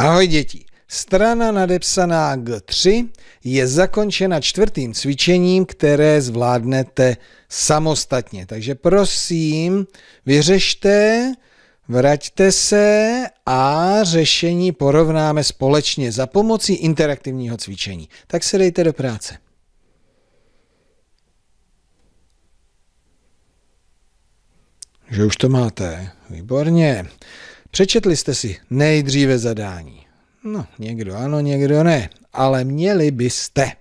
Ahoj děti! Strana nadepsaná G3 je zakončena čtvrtým cvičením, které zvládnete samostatně. Takže prosím, vyřešte, vraťte se a řešení porovnáme společně za pomocí interaktivního cvičení. Tak se dejte do práce. Že už to máte. Výborně. Přečetli jste si nejdříve zadání. No, někdo ano, někdo ne, ale měli byste.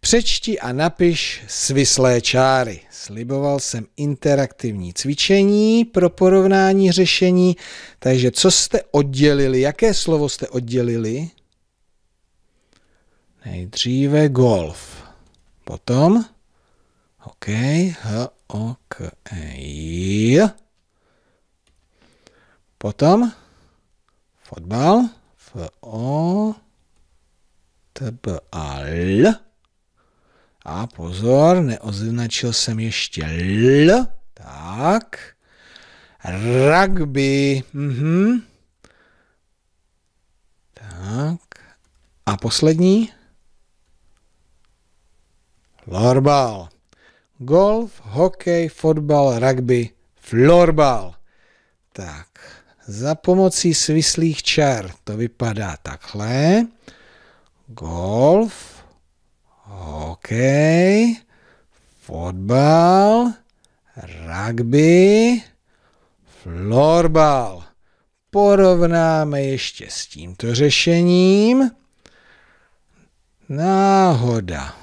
Přečti a napiš svislé čáry. Sliboval jsem interaktivní cvičení pro porovnání řešení, takže co jste oddělili, jaké slovo jste oddělili? Nejdříve golf, potom, OK, H, O, Potom fotbal. F O T B A L. A pozor, neoznačil jsem ještě L. Tak. Rugby. Mhm. Tak. A poslední. Florbal. Golf, hokej, fotbal, rugby, florbal. Tak za pomocí svislých čar. To vypadá takhle. Golf, hokej, fotbal, rugby, florbal. Porovnáme ještě s tímto řešením. Náhoda.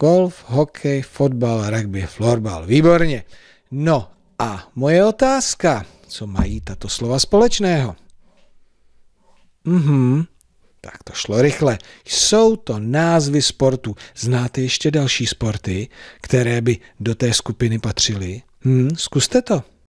Golf, hokej, fotbal, rugby, florbal. Výborně. No a moje otázka co mají tato slova společného. Mhm, tak to šlo rychle. Jsou to názvy sportů. Znáte ještě další sporty, které by do té skupiny patřily? Hm, zkuste to.